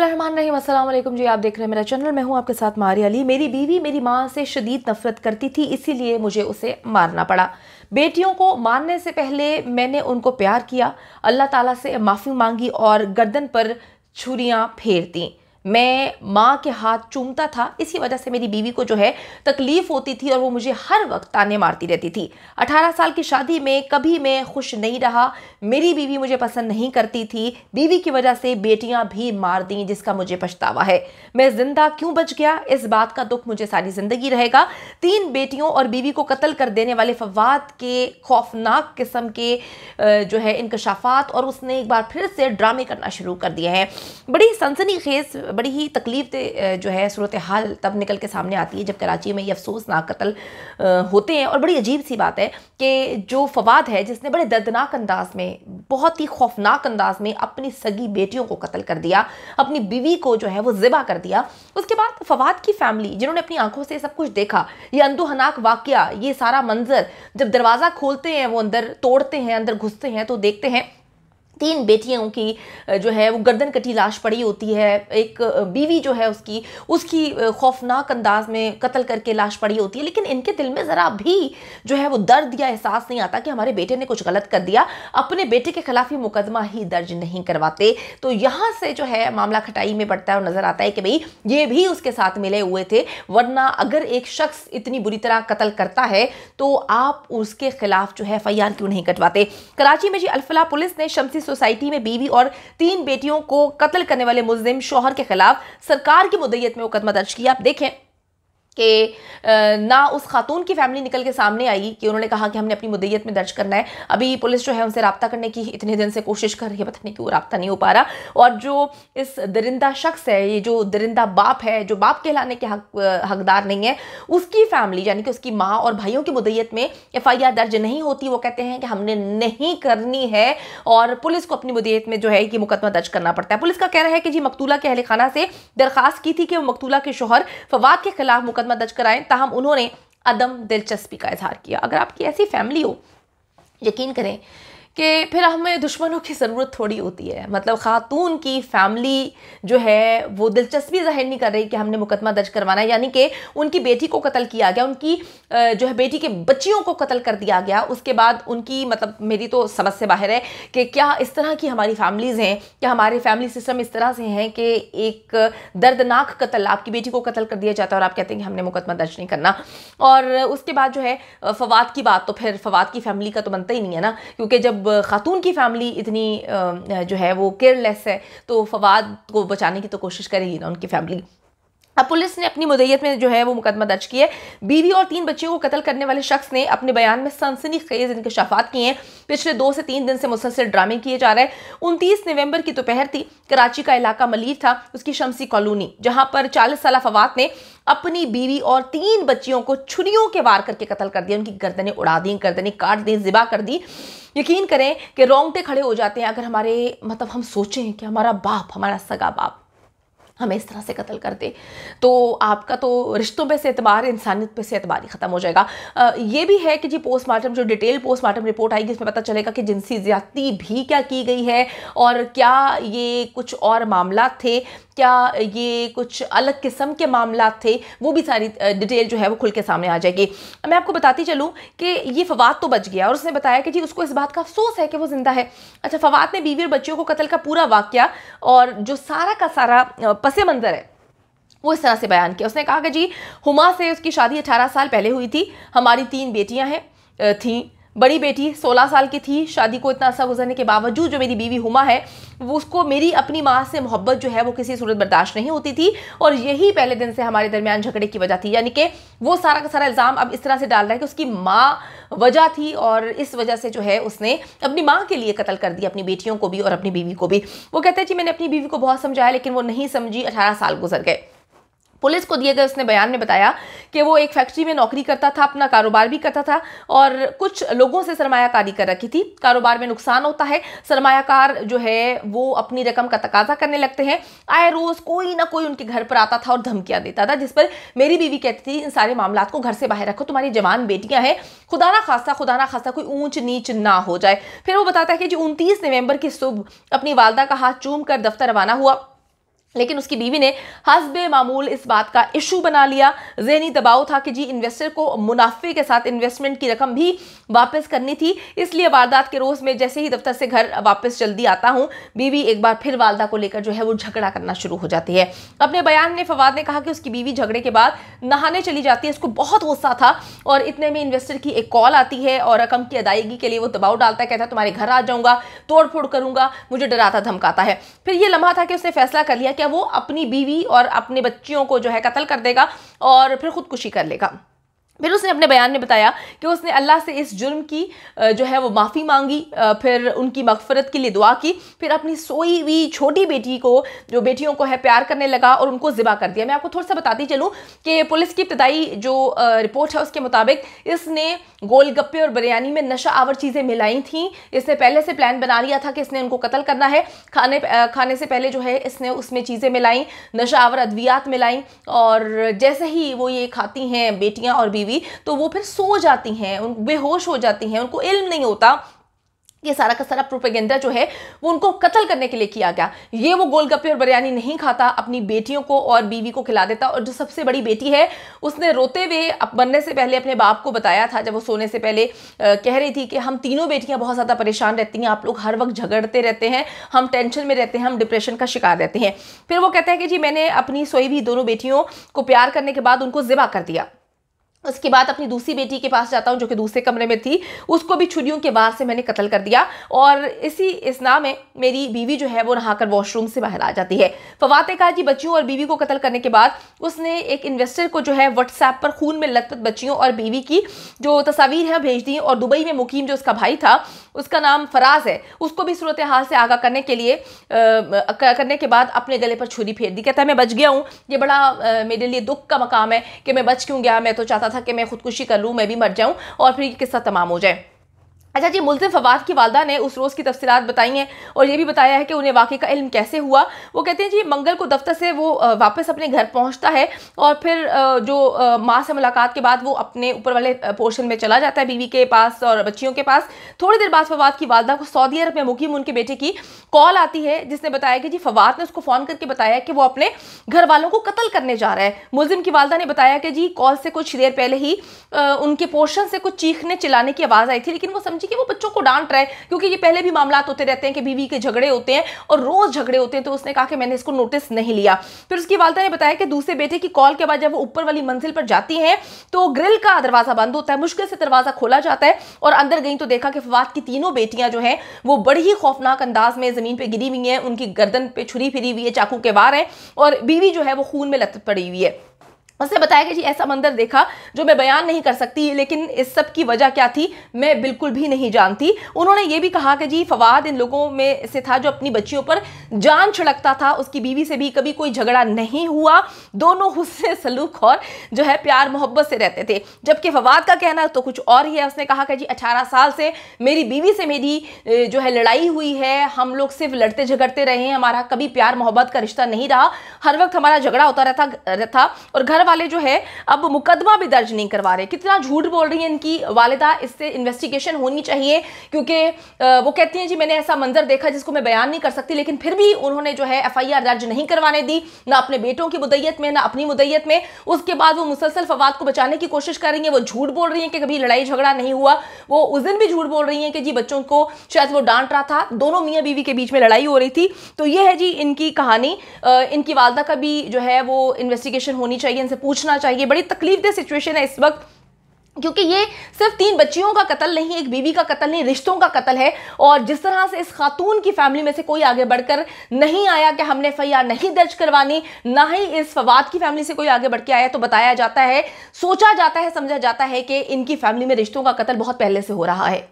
रहीम अस्सलाम जी आप देख रहे हैं मेरा चैनल मैं हूं आपके साथ मारी अली मेरी बीवी मेरी माँ से शदीद नफरत करती थी इसीलिए मुझे उसे मारना पड़ा बेटियों को मारने से पहले मैंने उनको प्यार किया अल्लाह ताला से माफ़ी मांगी और गर्दन पर छुरियाँ फेर दीं मैं माँ के हाथ चूमता था इसी वजह से मेरी बीवी को जो है तकलीफ़ होती थी और वो मुझे हर वक्त ताने मारती रहती थी 18 साल की शादी में कभी मैं खुश नहीं रहा मेरी बीवी मुझे पसंद नहीं करती थी बीवी की वजह से बेटियाँ भी मार दी जिसका मुझे पछतावा है मैं ज़िंदा क्यों बच गया इस बात का दुख मुझे सारी ज़िंदगी रहेगा तीन बेटियों और बीवी को कत्ल कर देने वाले फवाद के खौफनाक किस्म के जो है इंकशाफात और उसने एक बार फिर से ड्रामे करना शुरू कर दिए हैं बड़ी सनसनी खेज बड़ी ही तकलीफ जो है सूरत हाल तब निकल के सामने आती है जब कराची में ये अफसोसनाक कत्ल होते हैं और बड़ी अजीब सी बात है कि जो फवाद है जिसने बड़े दर्दनाक अंदाज में बहुत ही खौफनाक अंदाज में अपनी सगी बेटियों को कत्ल कर दिया अपनी बीवी को जो है वो ज़िबा कर दिया उसके बाद फवाद की फैमिली जिन्होंने अपनी आंखों से सब कुछ देखा ये अंदोहनाक वाक़ ये सारा मंजर जब दरवाज़ा खोलते हैं वो अंदर तोड़ते हैं अंदर घुसते हैं तो देखते हैं तीन बेटियों की जो है वो गर्दन कटी लाश पड़ी होती है एक बीवी जो है उसकी उसकी खौफनाक अंदाज में कत्ल करके लाश पड़ी होती है लेकिन इनके दिल में ज़रा भी जो है वो दर्द या एहसास नहीं आता कि हमारे बेटे ने कुछ गलत कर दिया अपने बेटे के खिलाफ ही मुकदमा ही दर्ज नहीं करवाते तो यहाँ से जो है मामला खटाई में बढ़ता है और नज़र आता है कि भाई ये भी उसके साथ मिले हुए थे वरना अगर एक शख्स इतनी बुरी तरह कत्ल करता है तो आप उसके खिलाफ जो है एफ क्यों नहीं कटवाते कराची में जी अल्फला पुलिस ने शमसी सोसाइटी में बीवी और तीन बेटियों को कत्ल करने वाले मुजिम शोहर के खिलाफ सरकार की मुदैयत में मुकदमा दर्ज किया आप देखें कि ना उस खातून की फैमिली निकल के सामने आई कि उन्होंने कहा कि हमने अपनी मुदैत में दर्ज करना है अभी पुलिस जो है उनसे रबता करने की इतने दिन से कोशिश कर रही है पता नहीं क्यों रबता नहीं हो पा रहा और जो इस दरिंदा शख्स है ये जो दरिंदा बाप है जो बाप कहलाने के हक हकदार नहीं है उसकी फैमिली यानी कि उसकी माँ और भाइयों की मुदैत में एफ आई आर दर्ज नहीं होती वो कहते हैं कि हमने नहीं करनी है और पुलिस को अपनी मुदैत में जो है कि मुकदमा दर्ज करना पड़ता है पुलिस का कहना है कि जी मकतूला के अहल खाना से दरख्वास्त की थी कि वो मकतूला के शोहर फवाद के खिलाफ मुकदमा मुकदमा दर्ज कराएं ताहम उन्होंने अदम दिलचस्पी का इजहार किया अगर आपकी ऐसी फैमिली हो यकीन करें कि फिर हमें दुश्मनों की ज़रूरत थोड़ी होती है मतलब ख़ातून की फैमिली जो है वो दिलचस्पी जाहिर नहीं कर रही कि हमने मुकदमा दर्ज करवाना है यानी कि उनकी बेटी को कत्ल किया गया उनकी जो है बेटी के बच्चियों को कत्ल कर दिया गया उसके बाद उनकी मतलब मेरी तो समझ से बाहर है कि क्या इस तरह की हमारी फैमिलीज़ हैं क्या हमारे फैमिली सिस्टम इस तरह से हैं कि एक दर्दनाक कत्ल आपकी बेटी को कत्ल कर दिया जाता है और आप कहते हैं कि हमने मुकदमा दर्ज नहीं करना और उसके बाद जो है फवाद की बात तो फिर फवाद की फैमिली का तो बनता ही नहीं है ना क्योंकि जब खातून की फैमिली इतनी जो है वो केयरलेस है तो फवाद को बचाने की तो कोशिश करेगी ना उनकी फैमिली अब पुलिस ने अपनी मुदैयत में जो है वो मुकदमा दर्ज किया है बीवी और तीन बच्चियों को कत्ल करने वाले शख्स ने अपने बयान में सनसनी खेज इनके शफात किए हैं पिछले दो से तीन दिन से मुसलसल ड्रामे किए जा रहे हैं उनतीस नवंबर की दोपहर थी कराची का इलाका मलिर था उसकी शमसी कॉलोनी जहां पर चालीस साल फवाद ने अपनी बीवी और तीन बच्चियों को छुरीयों के वार करके कत्ल कर दिया उनकी गर्दने उड़ा दी गर्दने काट दी जिबा कर दी यकीन करें कि रोंगटे खड़े हो जाते हैं अगर हमारे मतलब हम सोचें कि हमारा बाप हमारा सगा बाप हमें इस तरह से कत्ल कर दे तो आपका तो रिश्तों पे से एतबार इंसानियत पे से एतबार ही ख़त्म हो जाएगा आ, ये भी है कि जी पोस्टमार्टम जो डिटेल पोस्टमार्टम रिपोर्ट आएगी उसमें पता चलेगा कि जिनसी ज़्यादती भी क्या की गई है और क्या ये कुछ और मामला थे क्या ये कुछ अलग किस्म के मामला थे वो भी सारी डिटेल जो है वो खुल के सामने आ जाएगी मैं आपको बताती चलूँ कि ये फवाद तो बच गया और उसने बताया कि जी उसको इस बात का अफसोस है कि वो ज़िंदा है अच्छा फवाद ने बीवी और बच्चियों को कत्ल का पूरा वाक्य और जो सारा का सारा पस मंज़र है वो इस तरह से बयान किया उसने कहा कि जी हुमा से उसकी शादी अठारह साल पहले हुई थी हमारी तीन बेटियाँ हैं थीं बड़ी बेटी 16 साल की थी शादी को इतना अरसा गुजरने के बावजूद जो मेरी बीवी हुमा है वो उसको मेरी अपनी माँ से मोहब्बत जो है वो किसी सूरत बर्दाश्त नहीं होती थी और यही पहले दिन से हमारे दरमियान झगड़े की वजह थी यानी कि वो सारा का सारा इल्ज़ाम अब इस तरह से डाल रहा है कि उसकी माँ वजह थी और इस वजह से जो है उसने अपनी माँ के लिए कत्ल कर दिया अपनी बेटियों को भी और अपनी बीवी को भी वो कहते हैं जी मैंने अपनी बीवी को बहुत समझाया लेकिन वो नहीं समझी अठारह साल गुजर गए पुलिस को दिए गए उसने बयान में बताया कि वो एक फैक्ट्री में नौकरी करता था अपना कारोबार भी करता था और कुछ लोगों से सरमायाकारी कर रखी थी कारोबार में नुकसान होता है सरमायाकार जो है वो अपनी रकम का तकाजा करने लगते हैं आए रोज़ कोई ना कोई उनके घर पर आता था और धमकियाँ देता था जिस पर मेरी बीवी कहती थी इन सारे मामला को घर से बाहर रखो तुम्हारी जवान बेटियाँ हैं खुदा ना खासा खुदा ना खासा कोई ऊँच नीच ना हो जाए फिर वो बताता है कि जो उनतीस नवंबर की सुबह अपनी वालदा का हाथ चूम कर दफ्तर रवाना हुआ लेकिन उसकी बीवी ने हसब मामूल इस बात का इशू बना लिया जहनी दबाव था कि जी इन्वेस्टर को मुनाफे के साथ इन्वेस्टमेंट की रकम भी वापस करनी थी इसलिए वारदात के रोज़ में जैसे ही दफ्तर से घर वापस जल्दी आता हूँ बीवी एक बार फिर वालदा को लेकर जो है वो झगड़ा करना शुरू हो जाती है अपने बयान में फवाद ने कहा कि उसकी बीवी झगड़े के बाद नहाने चली जाती है उसको बहुत गुस्सा था और इतने में इन्वेस्टर की एक कॉल आती है और रकम की अदायगी के लिए वो दबाव डालता है कहता तुम्हारे घर आ जाऊँगा तोड़ फोड़ करूँगा मुझे डराता धमकाता है फिर ये लम्हा था कि उसने फैसला कर लिया क्या वो अपनी बीवी और अपने बच्चियों को जो है कत्ल कर देगा और फिर खुदकुशी कर लेगा फिर उसने अपने बयान में बताया कि उसने अल्लाह से इस जुर्म की जो है वो माफ़ी मांगी फिर उनकी मगफरत के लिए दुआ की फिर अपनी सोई हुई छोटी बेटी को जो बेटियों को है प्यार करने लगा और उनको ज़िबा कर दिया मैं आपको थोड़ा सा बताती चलूँ कि पुलिस की इब्तदाई जो रिपोर्ट है उसके मुताबिक इसने गोलगप्पे और बिरयानी में नशा आवर चीज़ें मिलाई थी इसने पहले से प्लान बना लिया था कि इसने उनको कत्ल करना है खाने खाने से पहले जो है इसने उसमें चीज़ें मिलाईं नशा आवर अद्वियात मिलाईं और जैसे ही वो ये खाती हैं बेटियाँ और बीवी हुई तो वो फिर सो जाती हैं उन बेहोश हो जाती हैं उनको इल्म नहीं होता ये सारा का सारा प्रोपेगेंडा जो है वो उनको कत्ल करने के लिए किया गया ये वो गोलगप्पे और बिरयानी नहीं खाता अपनी बेटियों को और बीवी को खिला देता और जो सबसे बड़ी बेटी है उसने रोते हुए बनने से पहले अपने बाप को बताया था जब वो सोने से पहले आ, कह रही थी कि हम तीनों बेटियां बहुत ज़्यादा परेशान रहती हैं आप लोग हर वक्त झगड़ते रहते हैं हम टेंशन में रहते हैं हम डिप्रेशन का शिकार रहते हैं फिर वो कहते हैं कि जी मैंने अपनी सोई भी दोनों बेटियों को प्यार करने के बाद उनको ज़िबा कर दिया उसके बाद अपनी दूसरी बेटी के पास जाता हूँ जो कि दूसरे कमरे में थी उसको भी छुरियों के बाहर से मैंने कत्ल कर दिया और इसी इस नाम में मेरी बीवी जो है वो नहाकर वॉशरूम से बाहर आ जाती है फवाते कहा कि बच्चियों और बीवी को कत्ल करने के बाद उसने एक इन्वेस्टर को जो है व्हाट्सएप पर खून में लतपत बच्चियों और बीवी की जो तस्वीर हैं भेज दी और दुबई में मुकीम जो उसका भाई था उसका नाम फराज है उसको भी सूरत हाल से आगा करने के लिए करने के बाद अपने गले पर छुरी फेर दी कहता है मैं बच गया हूँ ये बड़ा मेरे लिए दुख का मकाम है कि मैं बच क्यों गया मैं तो चाहता था था कि मैं खुदकुशी कर लूँ मैं भी मर जाऊँ और फिर ये किस्सा तमाम हो जाए अच्छा जी मुलिम फवाद की वालदा ने उस रोज़ की तफसीत बताई हैं और ये भी बताया है कि उन्हें वाक़े का इल्म कैसे हुआ वो कहते हैं जी मंगल को दफ्तर से वो वापस अपने घर पहुंचता है और फिर जो माँ से मुलाकात के बाद वो अपने ऊपर वाले पोर्शन में चला जाता है बीवी के पास और बच्चियों के पास थोड़ी देर बाद फवाद की वालदा को सऊदी अरब में मुकीम उनके बेटे की कॉल आती है जिसने बताया कि जी फवाद ने उसको फ़ोन करके बताया कि वो अपने घर वालों को कत्ल करने जा रहा है मुलिम की वालदा ने बताया कि जी कॉल से कुछ देर पहले ही उनके पोर्शन से कुछ चीखने चिल्लाने की आवाज़ आई थी लेकिन वो समझी कि वो बच्चों को डांट रहा है क्योंकि ये पहले भी मामला होते रहते हैं कि बीवी के झगड़े होते हैं और रोज़ झगड़े होते हैं तो उसने कहा कि मैंने इसको नोटिस नहीं लिया फिर उसकी वालदा ने बताया कि दूसरे बेटे की कॉल के बाद जब वो ऊपर वाली मंजिल पर जाती है तो ग्रिल का दरवाज़ा बंद होता है मुश्किल से दरवाज़ा खोला जाता है और अंदर गई तो देखा कि फवाद की तीनों बेटियां जो है वो बड़ी ही खौफनाक अंदाज में ज़मीन पर गिरी हुई है उनकी गर्दन पर छुरी फिरी हुई है चाकू के वार है और बीवी जो है वो खून में लत पड़ी हुई है उसने बताया कि जी ऐसा मंदिर देखा जो मैं बयान नहीं कर सकती लेकिन इस सब की वजह क्या थी मैं बिल्कुल भी नहीं जानती उन्होंने ये भी कहा कि जी फवाद इन लोगों में से था जो अपनी बच्चियों पर जान छिड़कता था उसकी बीवी से भी कभी कोई झगड़ा नहीं हुआ दोनों हुस्से सलूक और जो है प्यार मोहब्बत से रहते थे जबकि फवाद का कहना तो कुछ और ही है उसने कहा कि जी अठारह साल से मेरी बीवी से मेरी जो है लड़ाई हुई है हम लोग सिर्फ लड़ते झगड़ते रहे हमारा कभी प्यार मोहब्बत का रिश्ता नहीं रहा हर वक्त हमारा झगड़ा होता रहता था और घर वाले जो है अब मुकदमा भी दर्ज नहीं करवा रहे कितना झूठ बोल रही है इनकी वालदा इससे इन्वेस्टिगेशन होनी चाहिए क्योंकि वो कहती हैं जी मैंने ऐसा मंजर देखा जिसको मैं बयान नहीं कर सकती लेकिन फिर भी उन्होंने जो है एफ दर्ज नहीं करवाने दी ना अपने बेटों की मुदैयत में ना अपनी मुदैयत में उसके बाद वो मुसलसल फवाद को बचाने की कोशिश कर रही है वो झूठ बोल रही है कि कभी लड़ाई झगड़ा नहीं हुआ वो उस दिन भी झूठ बोल रही है कि जी बच्चों को शायद वो डांट रहा था दोनों मियाँ बीवी के बीच में लड़ाई हो रही थी तो ये है जी इनकी कहानी इनकी वालदा का भी जो है वो इन्वेस्टिगेशन होनी चाहिए इनसे पूछना चाहिए बड़ी तकलीफ दे सिचुएशन है इस वक्त क्योंकि ये सिर्फ तीन बच्चियों का कत्ल नहीं एक बीवी का कत्ल नहीं रिश्तों का कत्ल है और जिस तरह से इस खातून की फैमिली में से कोई आगे बढ़कर नहीं आया कि हमने एफ नहीं दर्ज करवानी ना ही इस फवाद की फैमिली से कोई आगे बढ़ के आया तो बताया जाता है सोचा जाता है समझा जाता है कि इनकी फैमिली में रिश्तों का कत्ल बहुत पहले से हो रहा है